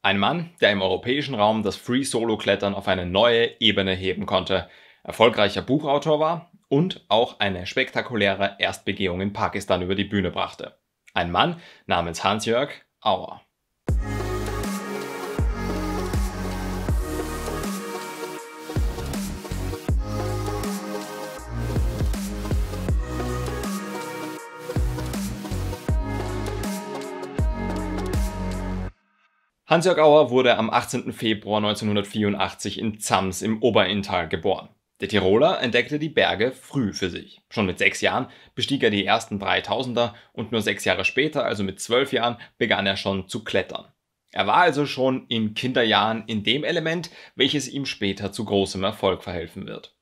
Ein Mann, der im europäischen Raum das Free-Solo-Klettern auf eine neue Ebene heben konnte, erfolgreicher Buchautor war und auch eine spektakuläre Erstbegehung in Pakistan über die Bühne brachte. Ein Mann namens Hans-Jörg Auer Hans-Jörg Auer wurde am 18. Februar 1984 in Zams im Oberinntal geboren. Der Tiroler entdeckte die Berge früh für sich. Schon mit sechs Jahren bestieg er die ersten 3000er und nur sechs Jahre später, also mit zwölf Jahren, begann er schon zu klettern. Er war also schon in Kinderjahren in dem Element, welches ihm später zu großem Erfolg verhelfen wird.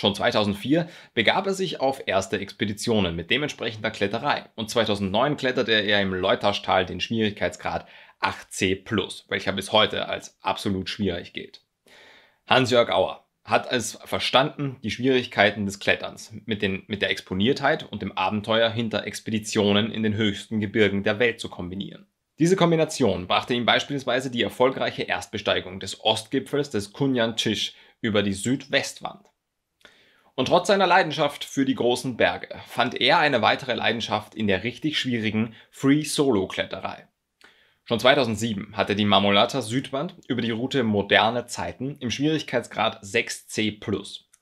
Schon 2004 begab er sich auf erste Expeditionen mit dementsprechender Kletterei und 2009 kletterte er im Leutaschtal den Schwierigkeitsgrad 8C+, welcher bis heute als absolut schwierig gilt. Hans-Jörg Auer hat es verstanden, die Schwierigkeiten des Kletterns mit, den, mit der Exponiertheit und dem Abenteuer hinter Expeditionen in den höchsten Gebirgen der Welt zu kombinieren. Diese Kombination brachte ihm beispielsweise die erfolgreiche Erstbesteigung des Ostgipfels des Kunjan Chish über die Südwestwand. Und trotz seiner Leidenschaft für die großen Berge fand er eine weitere Leidenschaft in der richtig schwierigen Free-Solo-Kletterei. Schon 2007 hatte die Marmolata Südwand über die Route Moderne Zeiten im Schwierigkeitsgrad 6C+,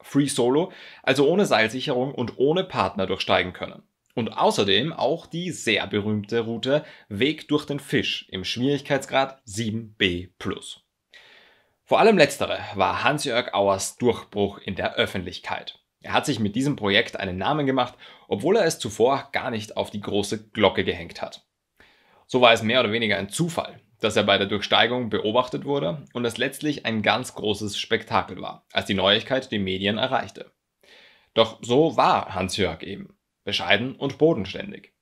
Free Solo, also ohne Seilsicherung und ohne Partner durchsteigen können. Und außerdem auch die sehr berühmte Route Weg durch den Fisch im Schwierigkeitsgrad 7B+. Vor allem letztere war Hans-Jörg Auers Durchbruch in der Öffentlichkeit. Er hat sich mit diesem Projekt einen Namen gemacht, obwohl er es zuvor gar nicht auf die große Glocke gehängt hat. So war es mehr oder weniger ein Zufall, dass er bei der Durchsteigung beobachtet wurde und es letztlich ein ganz großes Spektakel war, als die Neuigkeit die Medien erreichte. Doch so war Hans-Jörg eben, bescheiden und bodenständig.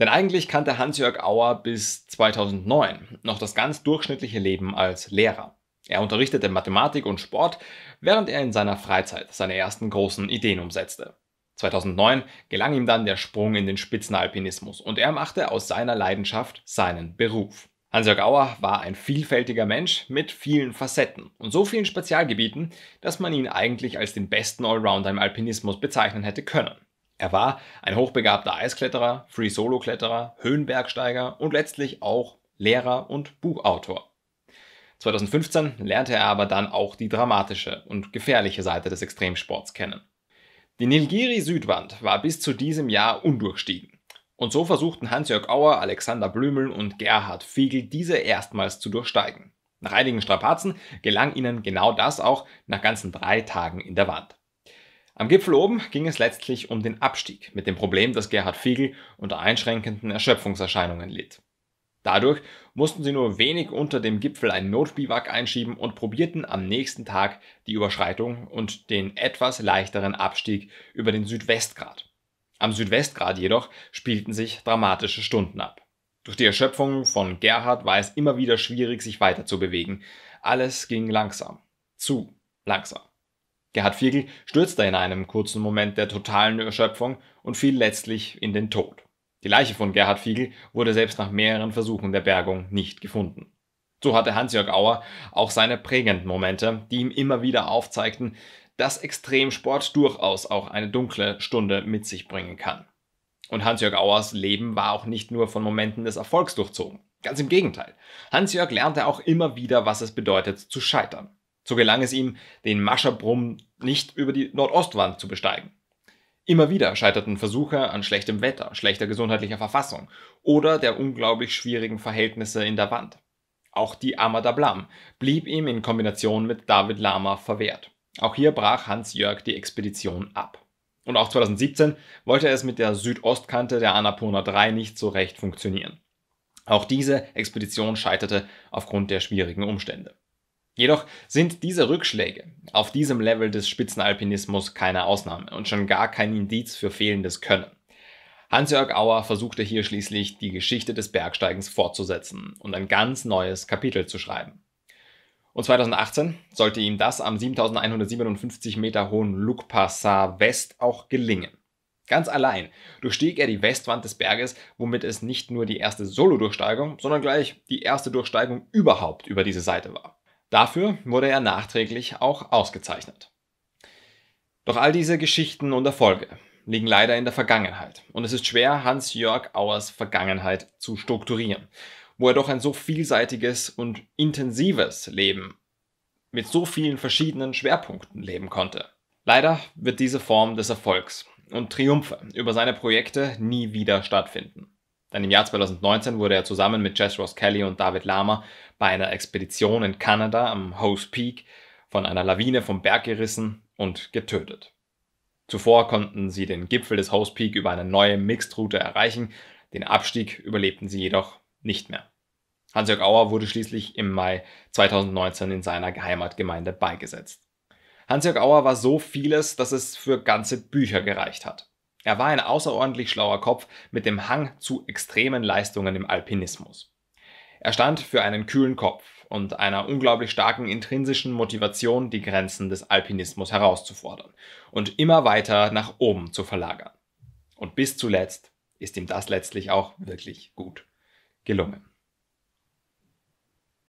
Denn eigentlich kannte Hans-Jörg Auer bis 2009 noch das ganz durchschnittliche Leben als Lehrer. Er unterrichtete Mathematik und Sport, während er in seiner Freizeit seine ersten großen Ideen umsetzte. 2009 gelang ihm dann der Sprung in den Spitzenalpinismus und er machte aus seiner Leidenschaft seinen Beruf. Hansjörg Auer war ein vielfältiger Mensch mit vielen Facetten und so vielen Spezialgebieten, dass man ihn eigentlich als den besten Allrounder im Alpinismus bezeichnen hätte können. Er war ein hochbegabter Eiskletterer, Free-Solo-Kletterer, Höhenbergsteiger und letztlich auch Lehrer und Buchautor. 2015 lernte er aber dann auch die dramatische und gefährliche Seite des Extremsports kennen. Die Nilgiri-Südwand war bis zu diesem Jahr undurchstiegen. Und so versuchten Hans-Jörg Auer, Alexander Blümel und Gerhard Fiegel diese erstmals zu durchsteigen. Nach einigen Strapazen gelang ihnen genau das auch nach ganzen drei Tagen in der Wand. Am Gipfel oben ging es letztlich um den Abstieg, mit dem Problem, dass Gerhard Fiegel unter einschränkenden Erschöpfungserscheinungen litt. Dadurch mussten sie nur wenig unter dem Gipfel ein Notbiwak einschieben und probierten am nächsten Tag die Überschreitung und den etwas leichteren Abstieg über den Südwestgrad. Am Südwestgrad jedoch spielten sich dramatische Stunden ab. Durch die Erschöpfung von Gerhard war es immer wieder schwierig, sich weiter zu bewegen. Alles ging langsam. Zu langsam. Gerhard Viergel stürzte in einem kurzen Moment der totalen Erschöpfung und fiel letztlich in den Tod. Die Leiche von Gerhard Fiegel wurde selbst nach mehreren Versuchen der Bergung nicht gefunden. So hatte Hans-Jörg Auer auch seine prägenden Momente, die ihm immer wieder aufzeigten, dass Extremsport durchaus auch eine dunkle Stunde mit sich bringen kann. Und Hans-Jörg Auers Leben war auch nicht nur von Momenten des Erfolgs durchzogen. Ganz im Gegenteil. Hans-Jörg lernte auch immer wieder, was es bedeutet, zu scheitern. So gelang es ihm, den Mascherbrumm nicht über die Nordostwand zu besteigen. Immer wieder scheiterten Versuche an schlechtem Wetter, schlechter gesundheitlicher Verfassung oder der unglaublich schwierigen Verhältnisse in der Wand. Auch die Amada Blam blieb ihm in Kombination mit David Lama verwehrt. Auch hier brach Hans Jörg die Expedition ab. Und auch 2017 wollte es mit der Südostkante der Annapurna 3 nicht so recht funktionieren. Auch diese Expedition scheiterte aufgrund der schwierigen Umstände. Jedoch sind diese Rückschläge auf diesem Level des Spitzenalpinismus keine Ausnahme und schon gar kein Indiz für fehlendes Können. Hans-Jörg Auer versuchte hier schließlich die Geschichte des Bergsteigens fortzusetzen und ein ganz neues Kapitel zu schreiben. Und 2018 sollte ihm das am 7157 Meter hohen Luc Passat West auch gelingen. Ganz allein durchstieg er die Westwand des Berges, womit es nicht nur die erste Solo-Durchsteigung, sondern gleich die erste Durchsteigung überhaupt über diese Seite war. Dafür wurde er nachträglich auch ausgezeichnet. Doch all diese Geschichten und Erfolge liegen leider in der Vergangenheit und es ist schwer, Hans-Jörg Auers Vergangenheit zu strukturieren, wo er doch ein so vielseitiges und intensives Leben mit so vielen verschiedenen Schwerpunkten leben konnte. Leider wird diese Form des Erfolgs und Triumphe über seine Projekte nie wieder stattfinden. Denn im Jahr 2019 wurde er zusammen mit Jess Ross Kelly und David Lama bei einer Expedition in Kanada am Hose Peak von einer Lawine vom Berg gerissen und getötet. Zuvor konnten sie den Gipfel des Hose Peak über eine neue Mixed-Route erreichen, den Abstieg überlebten sie jedoch nicht mehr. Hans-Jörg Auer wurde schließlich im Mai 2019 in seiner Heimatgemeinde beigesetzt. Hans-Jörg Auer war so vieles, dass es für ganze Bücher gereicht hat. Er war ein außerordentlich schlauer Kopf mit dem Hang zu extremen Leistungen im Alpinismus. Er stand für einen kühlen Kopf und einer unglaublich starken intrinsischen Motivation, die Grenzen des Alpinismus herauszufordern und immer weiter nach oben zu verlagern. Und bis zuletzt ist ihm das letztlich auch wirklich gut gelungen.